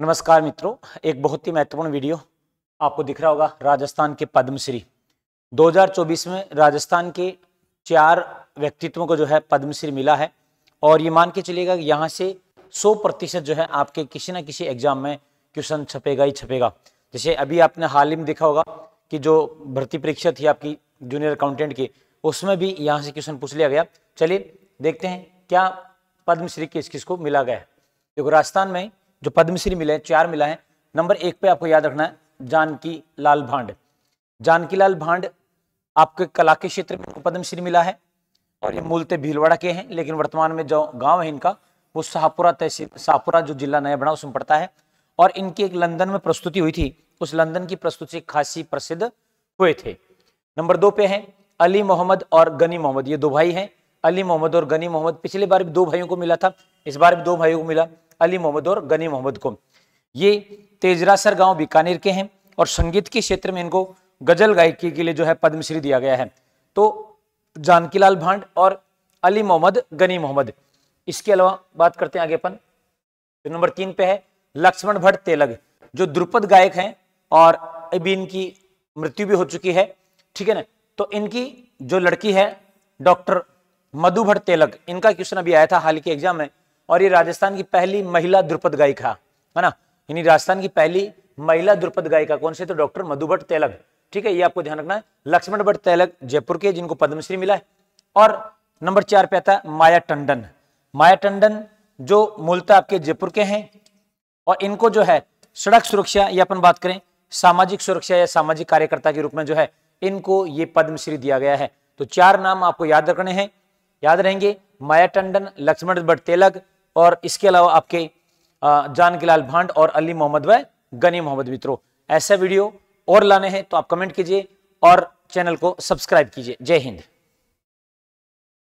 नमस्कार मित्रों एक बहुत ही महत्वपूर्ण वीडियो आपको दिख रहा होगा राजस्थान के पद्मश्री 2024 में राजस्थान के चार व्यक्तित्वों को जो है पद्मश्री मिला है और ये मान के चलिएगा यहाँ से 100 प्रतिशत जो है आपके किसी ना किसी एग्जाम में क्वेश्चन छपेगा ही छपेगा जैसे अभी आपने हाल ही में देखा होगा कि जो भर्ती परीक्षा थी आपकी जूनियर अकाउंटेंट की उसमें भी यहाँ से क्वेश्चन पूछ लिया गया चलिए देखते हैं क्या पद्मश्री किस किस को मिला गया देखो राजस्थान में जो पद्मश्री मिले हैं चार मिला है नंबर एक पे आपको याद रखना है जानकी लाल भांड जानकी लाल भांड आपके कला के क्षेत्र में पद्मश्री मिला है और ये मूलते भीलवाड़ा के हैं लेकिन वर्तमान में जो गांव है इनका वो शाहपुरा तहसील शाहपुरा जो जिला नया बना उसमें पड़ता है और इनकी एक लंदन में प्रस्तुति हुई थी उस लंदन की प्रस्तुति खासी प्रसिद्ध हुए थे नंबर दो पे है अली मोहम्मद और गनी मोहम्मद ये दो भाई हैं अली मोहम्मद और गनी मोहम्मद पिछले बार भी दो भाइयों को मिला था इस बार भी दो भाइयों को मिला अली मोहम्मद और गनी मोहम्मद को ये तेजरासर गांव बीकानेर के हैं और संगीत के क्षेत्र में इनको गजल गायकी के लिए जो है पद्मश्री दिया गया है तो जानकीलाल भांड और अली मोहम्मद गनी मोहम्मद इसके अलावा बात करते हैं आगे अपन तो नंबर तीन पे है लक्ष्मण भट्ट तेलग जो द्रुपद गायक हैं और अभी इनकी मृत्यु भी हो चुकी है ठीक है ना तो इनकी जो लड़की है डॉक्टर मधुभट तेलक इनका क्वेश्चन अभी आया था हाल के एग्जाम में और ये राजस्थान की पहली महिला द्रुपद गायिका है ना यानी राजस्थान की पहली महिला द्रुपद गायिका कौन से तो डॉक्टर मधु भट्ट तेलक ठीक है ये आपको ध्यान रखना है लक्ष्मण भट्ट तेलक जयपुर के जिनको पद्मश्री मिला है और नंबर चार पे आता है माया टंडन माया टंडन जो मूलतः आपके जयपुर के हैं और इनको जो है सड़क सुरक्षा या अपन बात करें सामाजिक सुरक्षा या सामाजिक कार्यकर्ता के रूप में जो है इनको ये पद्मश्री दिया गया है तो चार नाम आपको याद रखने हैं याद रहेंगे माया टंडन लक्ष्मण भट्ट तेलक और इसके अलावा आपके जान के लाल भांड और अली मोहम्मद व गनी मोहम्मद मित्रों ऐसा वीडियो और लाने हैं तो आप कमेंट कीजिए और चैनल को सब्सक्राइब कीजिए जय हिंद